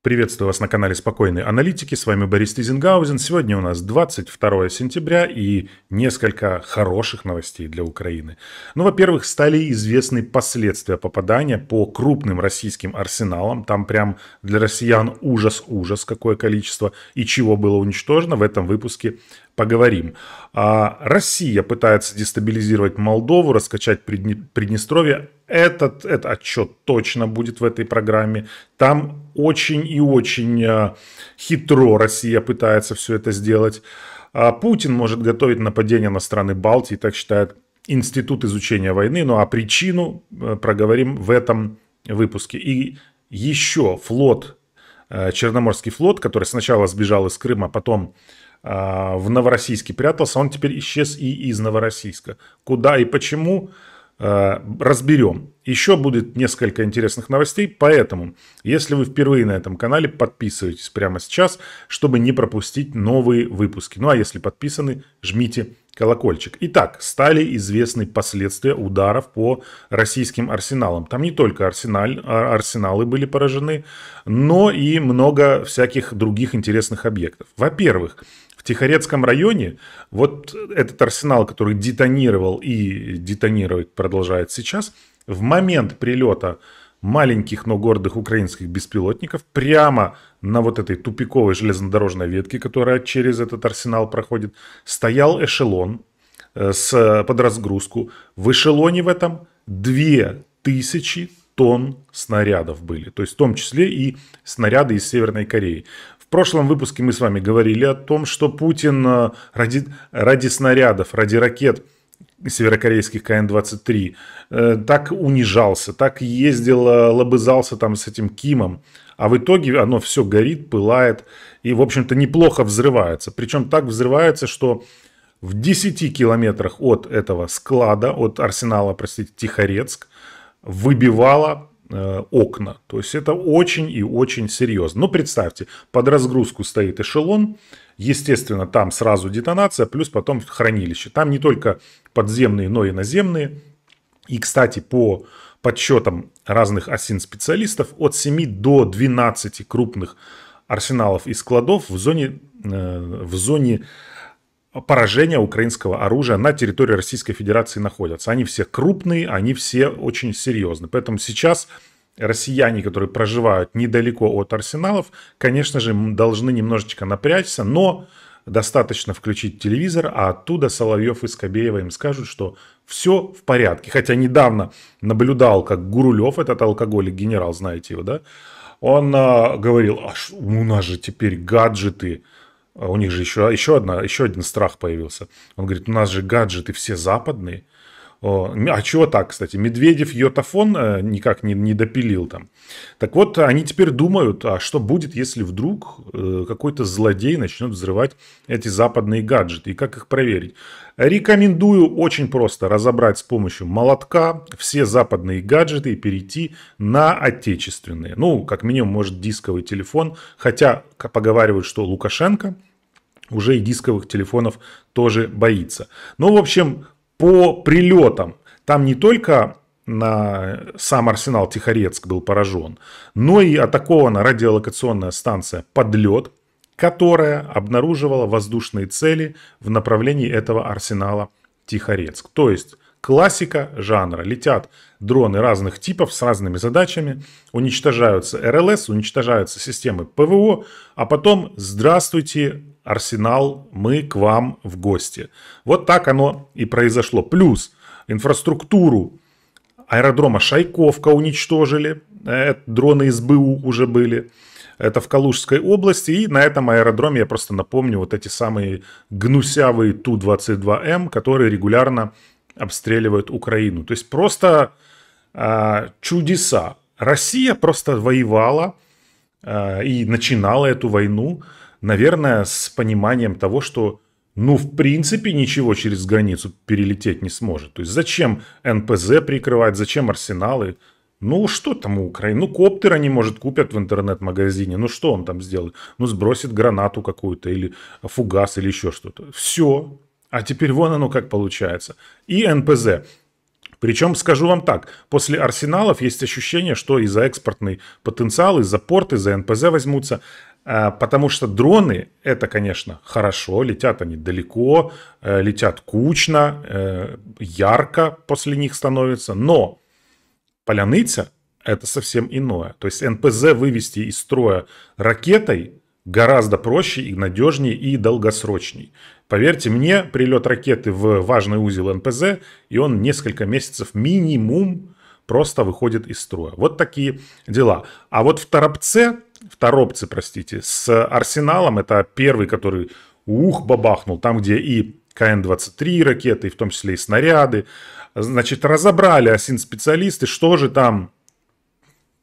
Приветствую вас на канале «Спокойные аналитики». С вами Борис Тизенгаузен. Сегодня у нас 22 сентября и несколько хороших новостей для Украины. Ну, во-первых, стали известны последствия попадания по крупным российским арсеналам. Там прям для россиян ужас-ужас, какое количество и чего было уничтожено. В этом выпуске поговорим. А Россия пытается дестабилизировать Молдову, раскачать Приднестровье. Этот, этот отчет точно будет в этой программе. Там очень и очень а, хитро Россия пытается все это сделать. А Путин может готовить нападение на страны Балтии, так считает Институт изучения войны. Ну а причину э, проговорим в этом выпуске. И еще флот, э, Черноморский флот, который сначала сбежал из Крыма, потом а, в Новороссийске прятался, он теперь исчез и из Новороссийска. Куда и почему, а, разберем. Еще будет несколько интересных новостей, поэтому, если вы впервые на этом канале, подписывайтесь прямо сейчас, чтобы не пропустить новые выпуски. Ну а если подписаны, жмите колокольчик. Итак, стали известны последствия ударов по российским арсеналам. Там не только арсеналь, а, арсеналы были поражены, но и много всяких других интересных объектов. Во-первых, Тихорецком районе вот этот арсенал, который детонировал и детонировать продолжает сейчас, в момент прилета маленьких, но гордых украинских беспилотников прямо на вот этой тупиковой железнодорожной ветке, которая через этот арсенал проходит, стоял эшелон э, с, под разгрузку. В эшелоне в этом 2000 тонн снарядов были, то есть в том числе и снаряды из Северной Кореи. В прошлом выпуске мы с вами говорили о том, что Путин э, ради, ради снарядов, ради ракет северокорейских КН-23 э, так унижался, так ездил, э, лобызался там с этим Кимом, а в итоге оно все горит, пылает и, в общем-то, неплохо взрывается. Причем так взрывается, что в 10 километрах от этого склада, от арсенала, простите, Тихорецк, выбивало Э, окна. То есть это очень и очень серьезно. Но ну, представьте, под разгрузку стоит эшелон, естественно, там сразу детонация, плюс потом хранилище. Там не только подземные, но и наземные. И, кстати, по подсчетам разных осин специалистов, от 7 до 12 крупных арсеналов и складов в зоне, э, в зоне поражения украинского оружия на территории Российской Федерации находятся. Они все крупные, они все очень серьезные. Поэтому сейчас россияне, которые проживают недалеко от арсеналов, конечно же, должны немножечко напрячься, но достаточно включить телевизор, а оттуда Соловьев и Скобеева им скажут, что все в порядке. Хотя недавно наблюдал, как Гурулев, этот алкоголик, генерал, знаете его, да, он а, говорил, а у нас же теперь гаджеты, а у них же еще, а, еще, одна, еще один страх появился. Он говорит, у нас же гаджеты все западные. О, а чего так, кстати? Медведев йотафон э, никак не, не допилил там. Так вот, они теперь думают, а что будет, если вдруг э, какой-то злодей начнет взрывать эти западные гаджеты и как их проверить? Рекомендую очень просто разобрать с помощью молотка все западные гаджеты и перейти на отечественные. Ну, как минимум, может, дисковый телефон. Хотя поговаривают, что Лукашенко – уже и дисковых телефонов тоже боится. Ну, в общем, по прилетам там не только на сам арсенал Тихорецк был поражен, но и атакована радиолокационная станция «Подлет», которая обнаруживала воздушные цели в направлении этого арсенала Тихорецк. То есть классика жанра. Летят дроны разных типов с разными задачами, уничтожаются РЛС, уничтожаются системы ПВО, а потом «Здравствуйте, Арсенал, мы к вам в гости». Вот так оно и произошло. Плюс инфраструктуру аэродрома Шайковка уничтожили, э, это дроны СБУ уже были, это в Калужской области, и на этом аэродроме, я просто напомню, вот эти самые гнусявые Ту-22М, эм, которые регулярно обстреливают Украину. То есть просто э, чудеса. Россия просто воевала э, и начинала эту войну, наверное, с пониманием того, что ну, в принципе, ничего через границу перелететь не сможет. То есть зачем НПЗ прикрывать, зачем арсеналы? Ну, что там у Украины? Ну, коптер они, может, купят в интернет-магазине. Ну, что он там сделает? Ну, сбросит гранату какую-то или фугас или еще что-то. Все. А теперь вон оно как получается. И НПЗ. Причем, скажу вам так, после арсеналов есть ощущение, что и за экспортный потенциал, и за порты, и за НПЗ возьмутся. А, потому что дроны, это, конечно, хорошо, летят они далеко, э, летят кучно, э, ярко после них становится, но поляныця это совсем иное. То есть НПЗ вывести из строя ракетой гораздо проще и надежнее и долгосрочней. Поверьте мне, прилет ракеты в важный узел НПЗ, и он несколько месяцев минимум просто выходит из строя. Вот такие дела. А вот в Торопце, в Торопце, простите, с Арсеналом, это первый, который ух, бабахнул, там, где и КН-23 ракеты, и в том числе и снаряды. Значит, разобрали осин а специалисты, что же там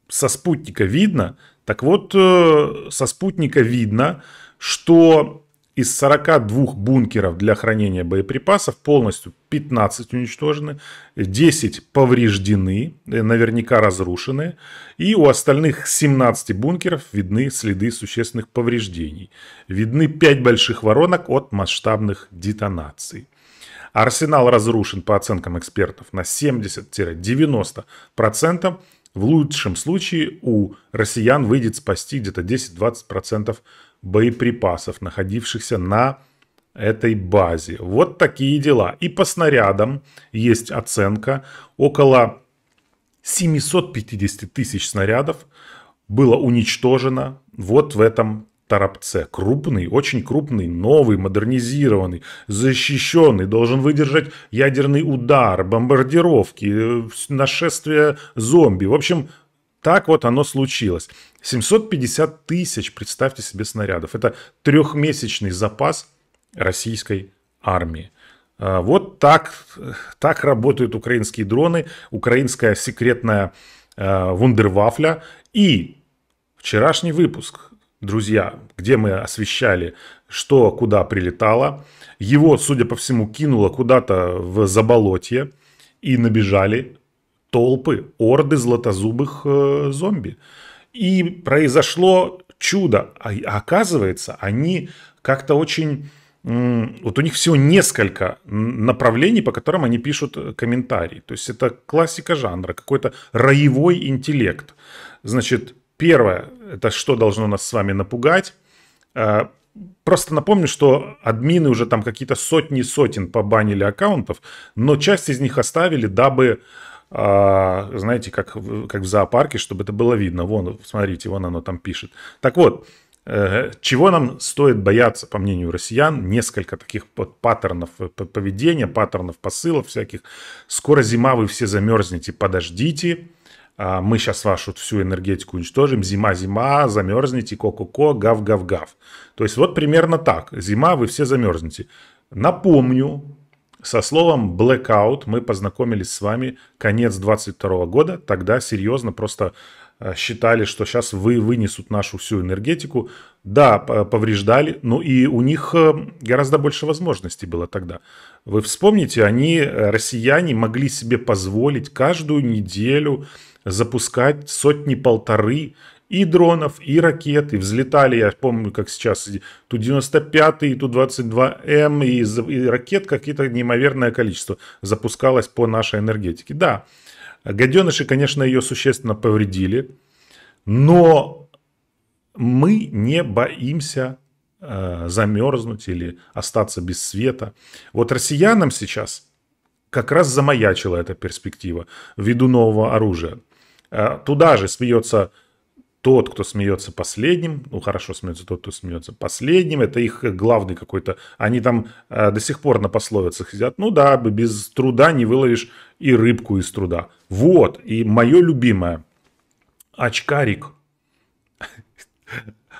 со спутника видно, так вот, э, со спутника видно, что из 42 бункеров для хранения боеприпасов полностью 15 уничтожены, 10 повреждены, э, наверняка разрушены, и у остальных 17 бункеров видны следы существенных повреждений. Видны 5 больших воронок от масштабных детонаций. Арсенал разрушен по оценкам экспертов на 70-90%, в лучшем случае у россиян выйдет спасти где-то 10-20% боеприпасов, находившихся на этой базе. Вот такие дела. И по снарядам есть оценка. Около 750 тысяч снарядов было уничтожено вот в этом Торопце, Крупный, очень крупный, новый, модернизированный, защищенный, должен выдержать ядерный удар, бомбардировки, э, нашествие зомби. В общем, так вот оно случилось. 750 тысяч, представьте себе, снарядов. Это трехмесячный запас российской армии. А, вот так, так работают украинские дроны, украинская секретная э, вундервафля. И вчерашний выпуск друзья, где мы освещали, что куда прилетало. Его, судя по всему, кинуло куда-то в заболотье и набежали толпы, орды златозубых э, зомби. И произошло чудо. А, оказывается, они как-то очень... Вот у них всего несколько направлений, по которым они пишут э, комментарии. То есть это классика жанра, какой-то роевой интеллект. Значит, Первое, это что должно нас с вами напугать. Э, просто напомню, что админы уже там какие-то сотни сотен побанили аккаунтов, но часть из них оставили, дабы, э, знаете, как, как в зоопарке, чтобы это было видно. Вон, смотрите, вон оно там пишет. Так вот, э, чего нам стоит бояться, по мнению россиян, несколько таких паттернов поведения, паттернов посылов всяких. Скоро зима, вы все замерзнете, подождите. А, мы сейчас вашу всю энергетику уничтожим, зима-зима, замерзнете, ко-ко-ко, гав-гав-гав. То есть вот примерно так, зима, вы все замерзнете. Напомню, со словом blackout мы познакомились с вами конец 22 года, тогда серьезно просто э, считали, что сейчас вы вынесут нашу всю энергетику. Да, повреждали, но ну и у них э, гораздо больше возможностей было тогда. Вы вспомните, они, э, россияне, могли себе позволить каждую неделю запускать сотни-полторы и дронов, и ракет, и взлетали, я помню, как сейчас, Ту-95, эм, и Ту-22М, и, и ракет какие-то неимоверное количество запускалось по нашей энергетике. Да, гаденыши, конечно, ее существенно повредили, но мы не боимся э, замерзнуть или остаться без света. Вот россиянам сейчас как раз замаячила эта перспектива ввиду нового оружия – а, туда же смеется тот, кто смеется последним, ну хорошо смеется тот, кто смеется последним, это их главный какой-то, они там а, до сих пор на пословицах сидят, ну да, без труда не выловишь и рыбку из труда. Вот, и мое любимое, очкарик.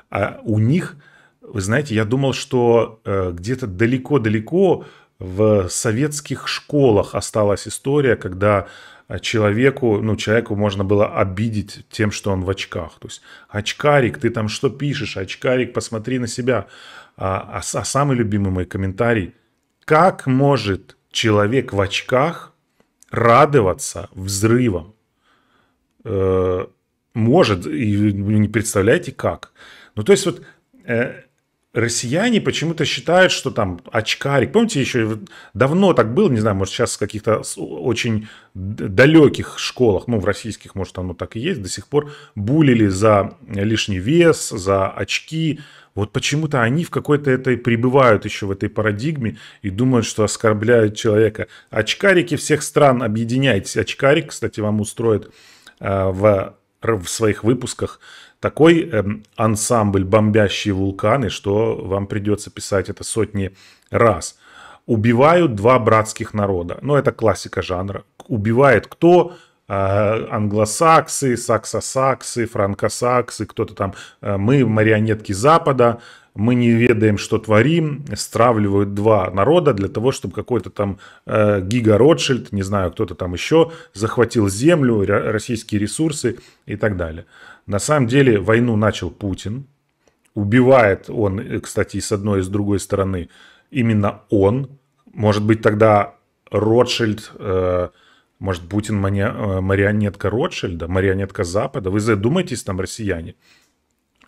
А у них, вы знаете, я думал, что э, где-то далеко-далеко в советских школах осталась история, когда а человеку, ну, человеку можно было обидеть тем, что он в очках. То есть, очкарик, ты там что пишешь? Очкарик, посмотри на себя. А, а, а самый любимый мой комментарий. Как может человек в очках радоваться взрывам? Э, может, и вы не представляете как. Ну, то есть вот э, россияне почему-то считают, что там очкарик. Помните, еще давно так было, не знаю, может, сейчас в каких-то очень далеких школах, ну, в российских, может, оно так и есть, до сих пор булили за лишний вес, за очки. Вот почему-то они в какой-то этой пребывают еще в этой парадигме и думают, что оскорбляют человека. Очкарики всех стран объединяйтесь. Очкарик, кстати, вам устроит э, в, в своих выпусках такой эм, ансамбль «Бомбящие вулканы», что вам придется писать это сотни раз. Убивают два братских народа. Ну, это классика жанра. Убивает кто? А, англосаксы, саксосаксы, франкосаксы, кто-то там, э, мы марионетки Запада, мы не ведаем, что творим, стравливают два народа для того, чтобы какой-то там э, Гига Ротшильд, не знаю, кто-то там еще, захватил землю, российские ресурсы и так далее. На самом деле войну начал Путин. Убивает он, э, кстати, с одной и с другой стороны, именно он. Может быть, тогда Ротшильд... Э, может, Путин э, марионетка Ротшильда, марионетка Запада? Вы задумайтесь там, россияне.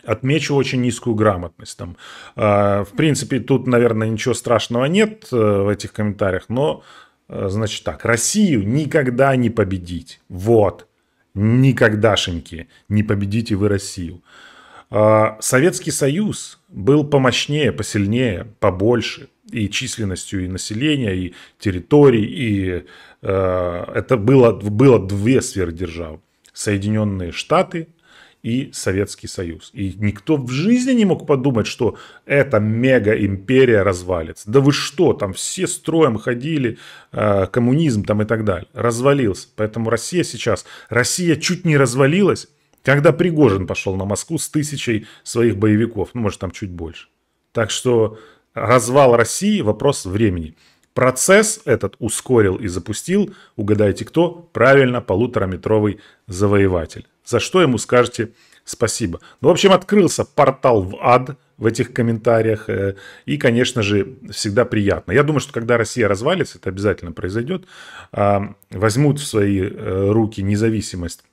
Отмечу очень низкую грамотность. Там, а, в принципе, тут, наверное, ничего страшного нет э, в этих комментариях, но, э, значит так, Россию никогда не победить. Вот, никогдашеньки не победите вы Россию. А, Советский Союз был помощнее, посильнее, побольше и численностью и населения, и территорий, и э, это было, было две сферы Соединенные Штаты и Советский Союз. И никто в жизни не мог подумать, что эта мега-империя развалится. Да вы что, там все строем ходили, э, коммунизм там и так далее. Развалился. Поэтому Россия сейчас, Россия чуть не развалилась, когда Пригожин пошел на Москву с тысячей своих боевиков. Ну, может, там чуть больше. Так что развал России – вопрос времени. Процесс этот ускорил и запустил, угадайте кто, правильно, полутораметровый завоеватель за что ему скажете спасибо. Ну, в общем, открылся портал в ад в этих комментариях. Э, и, конечно же, всегда приятно. Я думаю, что когда Россия развалится, это обязательно произойдет, а, возьмут в свои э, руки независимость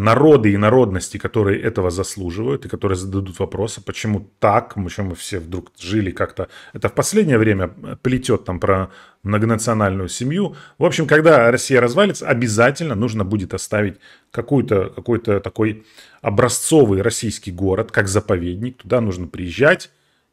народы и народности, которые этого заслуживают и которые зададут вопросы, а почему так, почему мы все вдруг жили как-то. Это в последнее время плетет там про многонациональную семью. В общем, когда Россия развалится, обязательно нужно будет оставить какой-то какой такой образцовый российский город, как заповедник. Туда нужно приезжать,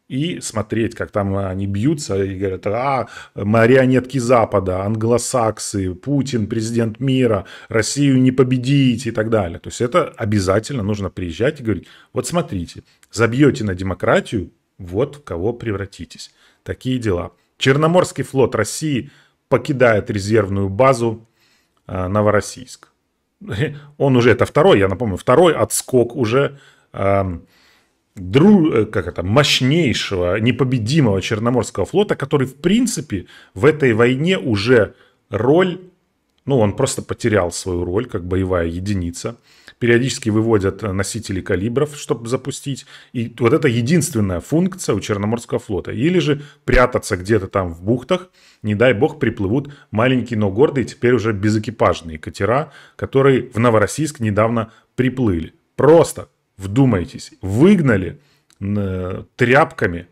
и смотреть, как там они бьются и говорят, а, марионетки Запада, англосаксы, Путин, президент мира, Россию не победить и так далее. То есть это обязательно нужно приезжать и говорить, вот смотрите, забьете на демократию, вот в кого превратитесь. Такие дела. Черноморский флот России покидает резервную базу а, Новороссийск. Он уже, это второй, я напомню, второй отскок уже дру, э, как это, мощнейшего, непобедимого Черноморского флота, который, в принципе, в этой войне уже роль, ну, он просто потерял свою роль, как боевая единица. Периодически выводят э, носители калибров, чтобы запустить. И вот это единственная функция у Черноморского флота. Или же прятаться где-то там в бухтах, не дай бог, приплывут маленькие, но гордые, теперь уже безэкипажные катера, которые в Новороссийск недавно приплыли. Просто Вдумайтесь, выгнали э, тряпками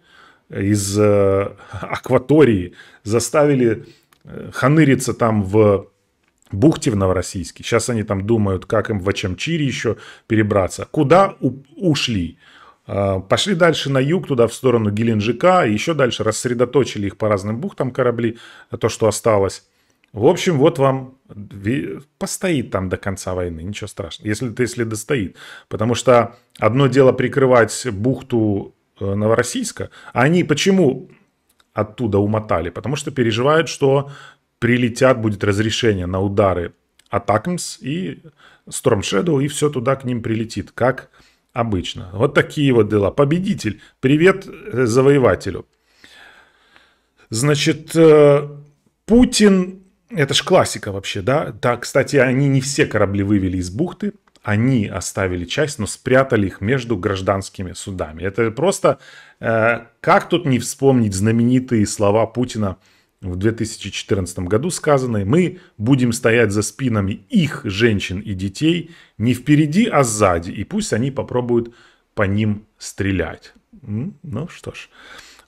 из э, акватории, заставили э, ханыриться там в бухте в Новороссийске. Сейчас они там думают, как им в Ачамчире еще перебраться. Куда ушли? А, пошли дальше на юг, туда в сторону Геленджика, и еще дальше рассредоточили их по разным бухтам корабли, то, что осталось. В общем, вот вам постоит там до конца войны, ничего страшного, если, если достоит. Потому что одно дело прикрывать бухту э, Новороссийска, а они почему оттуда умотали? Потому что переживают, что прилетят, будет разрешение на удары Атакмс и Storm Shadow, и все туда к ним прилетит, как обычно. Вот такие вот дела. Победитель, привет э, завоевателю. Значит, э, Путин это ж классика вообще, да? Да, кстати, они не все корабли вывели из бухты, они оставили часть, но спрятали их между гражданскими судами. Это просто, э, как тут не вспомнить знаменитые слова Путина в 2014 году сказанные, мы будем стоять за спинами их женщин и детей не впереди, а сзади, и пусть они попробуют по ним стрелять. Ну что ж.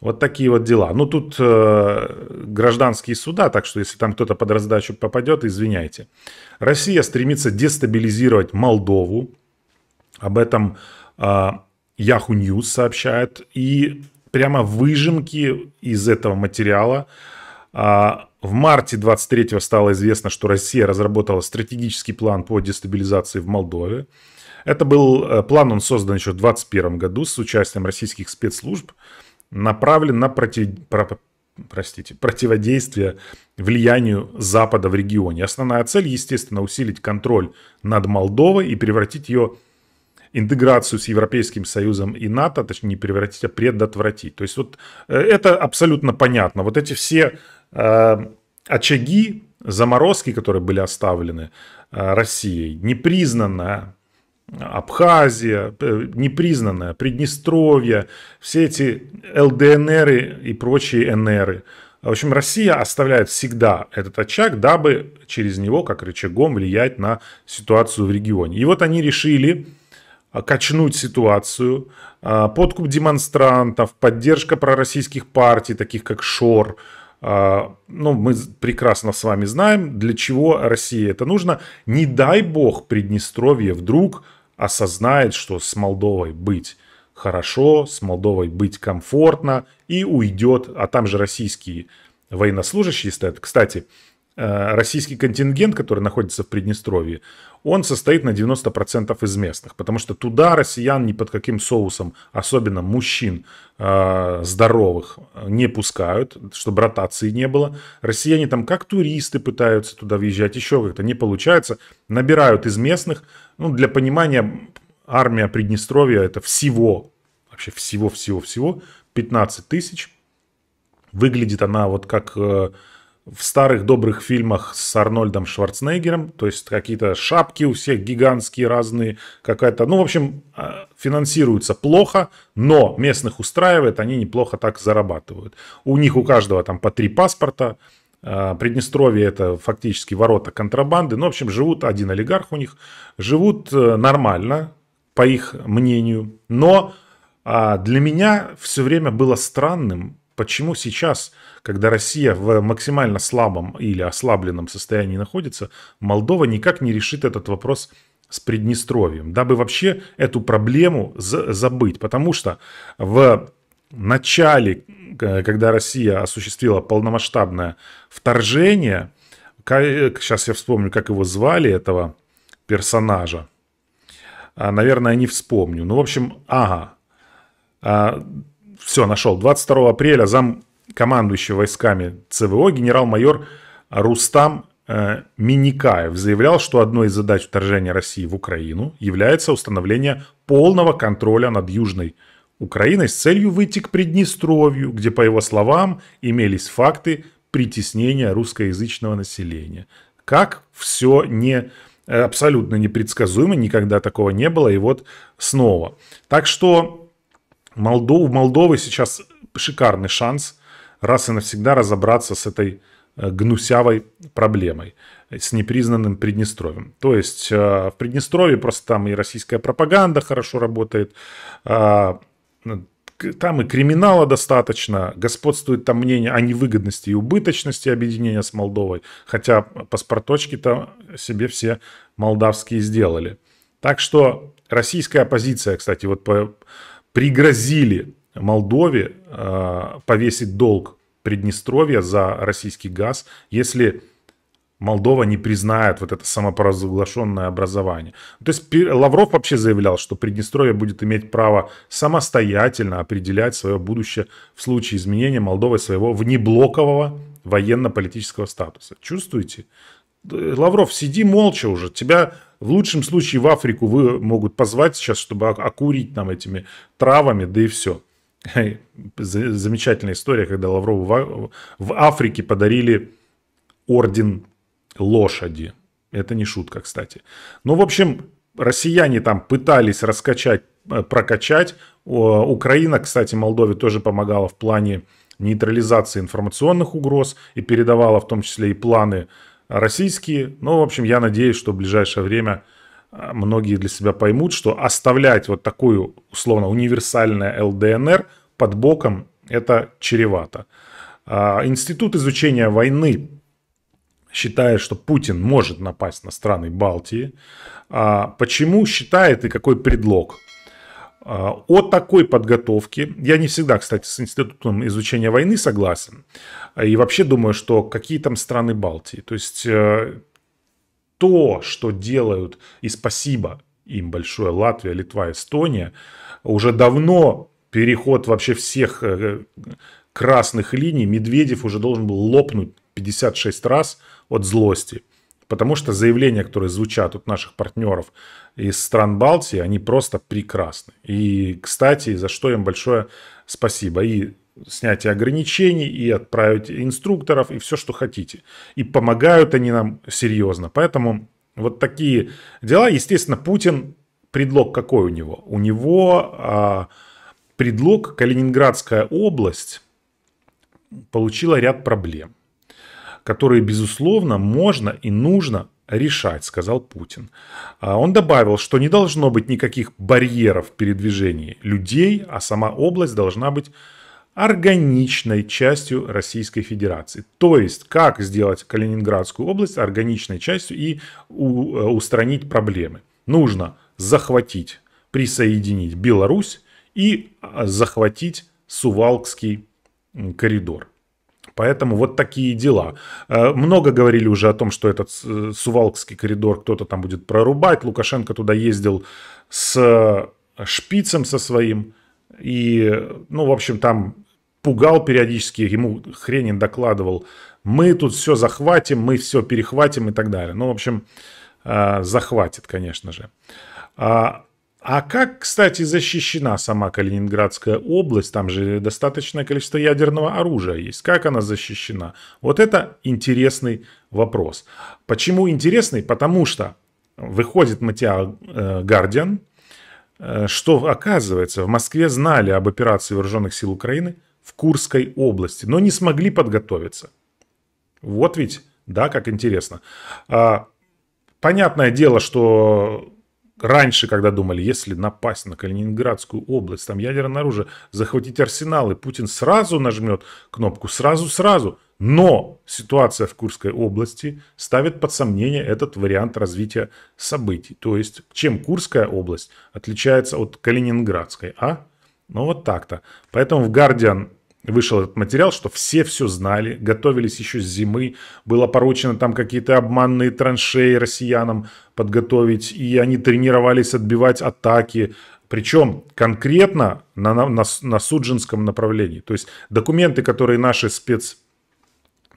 Вот такие вот дела. Ну, тут э, гражданские суда, так что если там кто-то под раздачу попадет, извиняйте. Россия стремится дестабилизировать Молдову. Об этом э, Yahoo News сообщает. И прямо выжимки из этого материала. Э, в марте 23-го стало известно, что Россия разработала стратегический план по дестабилизации в Молдове. Это был э, план, он создан еще в 21 году с участием российских спецслужб направлен на против... про... простите, противодействие влиянию Запада в регионе. Основная цель, естественно, усилить контроль над Молдовой и превратить ее интеграцию с Европейским Союзом и НАТО, точнее не превратить, а предотвратить. То есть вот э, это абсолютно понятно. Вот эти все э, очаги, заморозки, которые были оставлены э, Россией, непризнанная Абхазия, э, непризнанная, Приднестровье, все эти ЛДНРы и прочие НРы. В общем, Россия оставляет всегда этот очаг, дабы через него, как рычагом, влиять на ситуацию в регионе. И вот они решили а, качнуть ситуацию, а, подкуп демонстрантов, поддержка пророссийских партий, таких как ШОР, а, ну, мы прекрасно с вами знаем, для чего России это нужно. Не дай бог Приднестровье вдруг осознает, что с Молдовой быть хорошо, с Молдовой быть комфортно и уйдет. А там же российские военнослужащие стоят. Кстати, Э, российский контингент, который находится в Приднестровье, он состоит на 90% из местных, потому что туда россиян ни под каким соусом, особенно мужчин э, здоровых, не пускают, чтобы ротации не было. Россияне там как туристы пытаются туда въезжать, еще как-то не получается. Набирают из местных. Ну, для понимания, армия Приднестровья это всего, вообще всего-всего-всего 15 тысяч. Выглядит она вот как э, в старых добрых фильмах с Арнольдом Шварценеггером, то есть какие-то шапки у всех гигантские разные, какая-то, ну, в общем, а, финансируется плохо, но местных устраивает, они неплохо так зарабатывают. У них у каждого там по три паспорта, а, Приднестровье это фактически ворота контрабанды, ну, в общем, живут, один олигарх у них, живут э, нормально, по их мнению, но а, для меня все время было странным Почему сейчас, когда Россия в максимально слабом или ослабленном состоянии находится, Молдова никак не решит этот вопрос с Приднестровьем, дабы вообще эту проблему забыть. Потому что в начале, когда Россия осуществила полномасштабное вторжение, сейчас я вспомню, как его звали, этого персонажа, а, наверное, не вспомню. Ну, в общем, ага, а, все, нашел. 22 апреля зам командующий войсками ЦВО генерал-майор Рустам э, Миникаев заявлял, что одной из задач вторжения России в Украину является установление полного контроля над Южной Украиной с целью выйти к Приднестровью, где, по его словам, имелись факты притеснения русскоязычного населения. Как все не э, абсолютно непредсказуемо, никогда такого не было, и вот снова. Так что Молдов, у Молдовы сейчас шикарный шанс раз и навсегда разобраться с этой э, гнусявой проблемой, э, с непризнанным Приднестровьем. То есть э, в Приднестровье просто там и российская пропаганда хорошо работает, а, там и криминала достаточно, господствует там мнение о невыгодности и убыточности объединения с Молдовой, хотя паспорточки-то себе все молдавские сделали. Так что российская оппозиция, кстати, вот по пригрозили Молдове э, повесить долг Приднестровья за российский газ, если Молдова не признает вот это самопровозглашенное образование. То есть Лавров вообще заявлял, что Приднестровье будет иметь право самостоятельно определять свое будущее в случае изменения Молдовой своего внеблокового военно-политического статуса. Чувствуете? Лавров, сиди молча уже. Тебя в лучшем случае в Африку вы могут позвать сейчас, чтобы окурить нам этими травами, да и все. Замечательная история, когда Лаврову в Африке подарили орден лошади. Это не шутка, кстати. Ну, в общем, россияне там пытались раскачать, э, прокачать. Украина, кстати, Молдове тоже помогала в плане нейтрализации информационных угроз и передавала в том числе и планы российские. Но, в общем, я надеюсь, что в ближайшее время а, многие для себя поймут, что оставлять вот такую, условно, универсальное ЛДНР под боком – это чревато. А, институт изучения войны считает, что Путин может напасть на страны Балтии. А, почему считает и какой предлог? А, о такой подготовке, я не всегда, кстати, с Институтом изучения войны согласен, а, и вообще думаю, что какие там страны Балтии, то есть э, то, что делают, и спасибо им большое, Латвия, Литва, Эстония, уже давно переход вообще всех э, красных линий, Медведев уже должен был лопнуть 56 раз от злости – потому что заявления, которые звучат от наших партнеров из стран Балтии, они просто прекрасны. И, кстати, за что им большое спасибо. И снятие ограничений, и отправить инструкторов, и все, что хотите. И помогают они нам серьезно. Поэтому вот такие дела. Естественно, Путин, предлог какой у него? У него а, предлог Калининградская область получила ряд проблем которые, безусловно, можно и нужно решать, сказал Путин. А он добавил, что не должно быть никаких барьеров передвижения людей, а сама область должна быть органичной частью Российской Федерации. То есть, как сделать Калининградскую область органичной частью и э, устранить проблемы. Нужно захватить, присоединить Беларусь и э, захватить Сувалкский коридор. Поэтому вот такие дела. Э, много говорили уже о том, что этот э, Сувалкский коридор кто-то там будет прорубать. Лукашенко туда ездил с э, шпицем со своим. И, ну, в общем, там пугал периодически, ему Хренин докладывал, мы тут все захватим, мы все перехватим и так далее. Ну, в общем, захватит, конечно же. А а как, кстати, защищена сама Калининградская область? Там же достаточное количество ядерного оружия есть. Как она защищена? Вот это интересный вопрос. Почему интересный? Потому что выходит Матиа Гардиан, э, э, что оказывается, в Москве знали об операции вооруженных сил Украины в Курской области, но не смогли подготовиться. Вот ведь, да, как интересно. А, понятное дело, что Раньше, когда думали, если напасть на Калининградскую область, там ядерное оружие, захватить арсеналы, Путин сразу нажмет кнопку «сразу-сразу». Но ситуация в Курской области ставит под сомнение этот вариант развития событий. То есть, чем Курская область отличается от Калининградской, а? Ну вот так-то. Поэтому в Guardian вышел этот материал, что все все знали, готовились еще с зимы, было поручено там какие-то обманные траншеи россиянам подготовить, и они тренировались отбивать атаки, причем конкретно на, на, на, на Суджинском направлении. То есть документы, которые наши спец,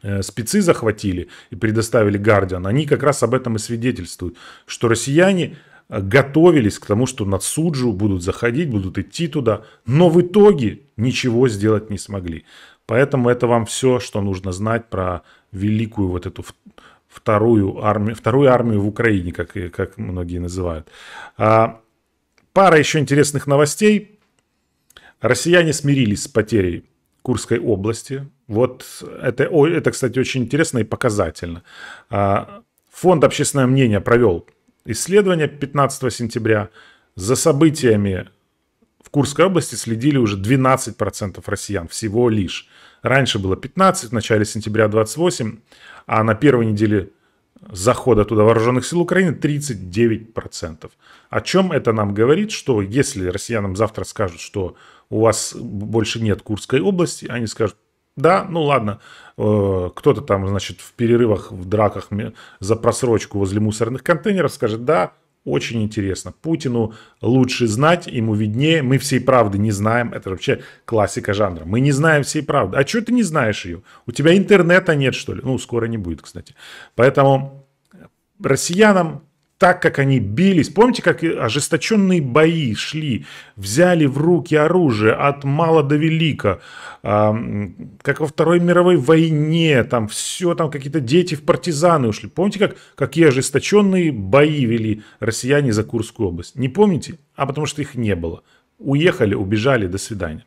э, спецы захватили и предоставили Гардиан, они как раз об этом и свидетельствуют, что россияне готовились к тому, что на Суджу будут заходить, будут идти туда, но в итоге ничего сделать не смогли. Поэтому это вам все, что нужно знать про великую вот эту вторую армию, вторую армию в Украине, как, как многие называют. А, пара еще интересных новостей. Россияне смирились с потерей Курской области. Вот это, это кстати, очень интересно и показательно. А, Фонд общественного мнения провел Исследование 15 сентября. За событиями в Курской области следили уже 12% россиян всего лишь. Раньше было 15, в начале сентября 28, а на первой неделе захода туда вооруженных сил Украины 39%. О чем это нам говорит, что если россиянам завтра скажут, что у вас больше нет Курской области, они скажут, да, ну ладно, э, кто-то там, значит, в перерывах, в драках за просрочку возле мусорных контейнеров скажет, да, очень интересно. Путину лучше знать, ему виднее. Мы всей правды не знаем. Это вообще классика жанра. Мы не знаем всей правды. А что ты не знаешь ее? У тебя интернета нет, что ли? Ну, скоро не будет, кстати. Поэтому россиянам так как они бились. Помните, как ожесточенные бои шли, взяли в руки оружие от мала до велика, э, как во Второй мировой войне, там все, там какие-то дети в партизаны ушли. Помните, как, какие ожесточенные бои вели россияне за Курскую область? Не помните? А потому что их не было. Уехали, убежали, до свидания.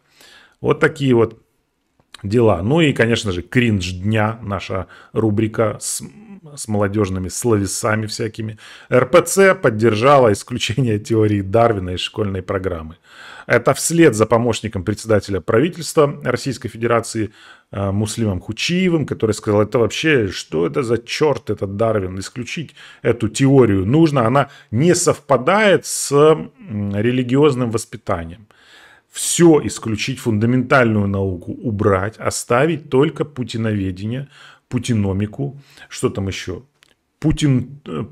Вот такие вот дела. Ну и, конечно же, кринж дня, наша рубрика с, с молодежными словесами всякими. РПЦ поддержала исключение теории Дарвина из школьной программы. Это вслед за помощником председателя правительства Российской Федерации э, Муслимом Хучиевым, который сказал, это вообще, что это за черт этот Дарвин, исключить эту теорию нужно, она не совпадает с религиозным воспитанием все исключить, фундаментальную науку убрать, оставить только путиноведение, путиномику, что там еще, путин, э,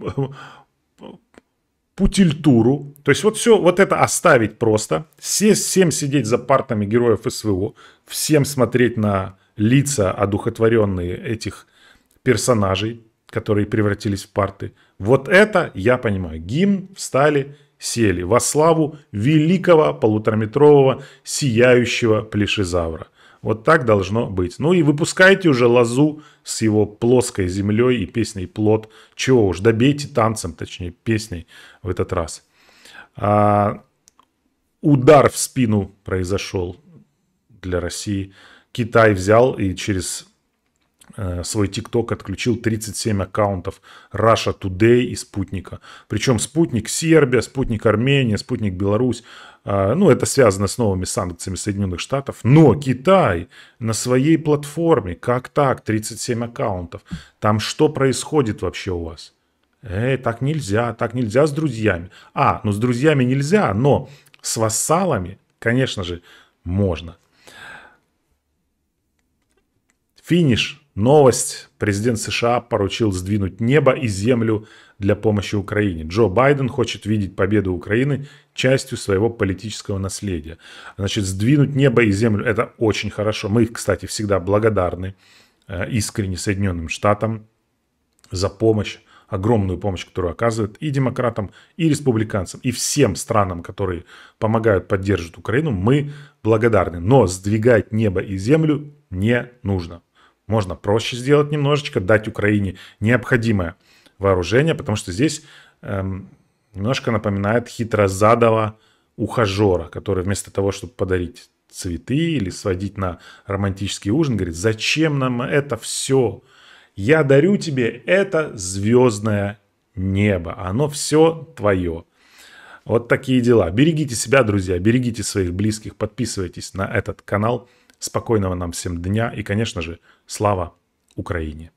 путильтуру, то есть вот все, вот это оставить просто, все, всем сидеть за партами героев СВО, всем смотреть на лица, одухотворенные этих персонажей, которые превратились в парты. Вот это я понимаю. Гимн, встали сели во славу великого полутораметрового сияющего плешизавра. Вот так должно быть. Ну и выпускайте уже лозу с его плоской землей и песней «Плод». Чего уж, добейте танцем, точнее песней в этот раз. А, удар в спину произошел для России. Китай взял и через Э, свой ТикТок отключил 37 аккаунтов Russia Today и Спутника. Причем Спутник Сербия, Спутник Армения, Спутник Беларусь. А, ну, это связано с новыми санкциями Соединенных Штатов. Но Китай на своей платформе, как так, 37 аккаунтов. Там что происходит вообще у вас? Эй, так нельзя, так нельзя с друзьями. А, ну с друзьями нельзя, но с вассалами, конечно же, можно. Финиш Новость. Президент США поручил сдвинуть небо и землю для помощи Украине. Джо Байден хочет видеть победу Украины частью своего политического наследия. Значит, сдвинуть небо и землю – это очень хорошо. Мы, кстати, всегда благодарны э, искренне Соединенным Штатам за помощь, огромную помощь, которую оказывают и демократам, и республиканцам, и всем странам, которые помогают, поддерживают Украину, мы благодарны. Но сдвигать небо и землю не нужно. Можно проще сделать немножечко, дать Украине необходимое вооружение, потому что здесь эм, немножко напоминает хитрозадого ухажера, который вместо того, чтобы подарить цветы или сводить на романтический ужин, говорит, зачем нам это все? Я дарю тебе это звездное небо, а оно все твое. Вот такие дела. Берегите себя, друзья, берегите своих близких, подписывайтесь на этот канал. Спокойного нам всем дня и, конечно же, Слава Україні!